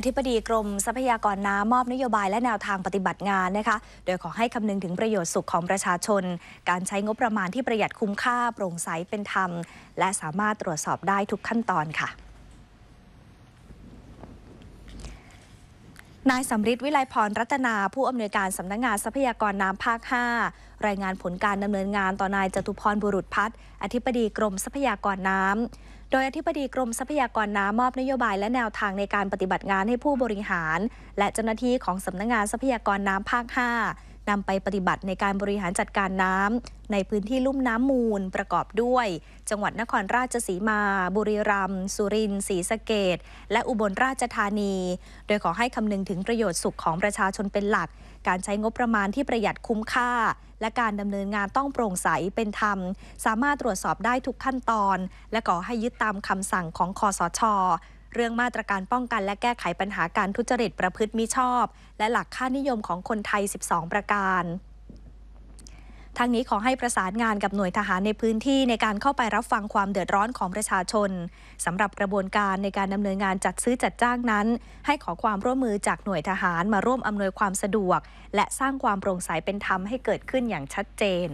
อธิบดีกรมทรัพยากรน้ำ มอบนโยบายและแนวทางปฏิบัติงานนะคะ โดยขอให้คำนึงถึงประโยชน์สุขของประชาชน การใช้งบประมาณที่ประหยัดคุ้มค่าโปร่งใสเป็นธรรม และสามารถตรวจสอบได้ทุกขั้นตอนค่ะ นายสำริดวิไลพรรัตนาผู้อำนวยการสำนักงงานทรัพยากรน้ำ ภาค 5 รายงานผลการดำเนินงานต่อ นายจตุพรบุรุษพัฒน์อธิบดีกรมทรัพยากรน้ำโดยอธิบดีกรมทรัพยากรน้ำมอบนโยบายและแนวทางในการปฏิบัติงานให้ผู้บริหารและเจ้าหน้าที่ของสำนักงงานทรัพยากรน้ำภาค 5นำไปปฏิบัติในการบริหารจัดการน้ำในพื้นที่ลุ่มน้ำมูลประกอบด้วย จังหวัดนครราชสีมา บุรีรัมย์สุรินทร์ศรีสะเกดและอุบลราชธานี โดยขอให้คำนึงถึงประโยชน์สุขของประชาชนเป็นหลัก การใช้งบประมาณที่ประหยัดคุ้มค่า และการดำเนินงานต้องโปร่งใสเป็นธรรม สามารถตรวจสอบได้ทุกขั้นตอน และขอให้ยึดตามคำสั่งของคอสชเรื่องมาตรการป้องกันและแก้ไขปัญหาการทุจริต ประพฤติมิชอบ และหลักค่านิยมของคนไทย 12 ประการทางนี้ขอให้ประสานงานกับหน่วยทหารในพื้นที่ในการเข้าไปรับฟังความเดือดร้อนของประชาชนสำหรับกระบวนการในการดำเนินงานจัดซื้อจัดจ้างนั้น ให้ขอความร่วมมือจากหน่วยทหารมาร่วมอำนวยความสะดวก และสร้างความโปร่งใสเป็นธรรมให้เกิดขึ้นอย่างชัดเจน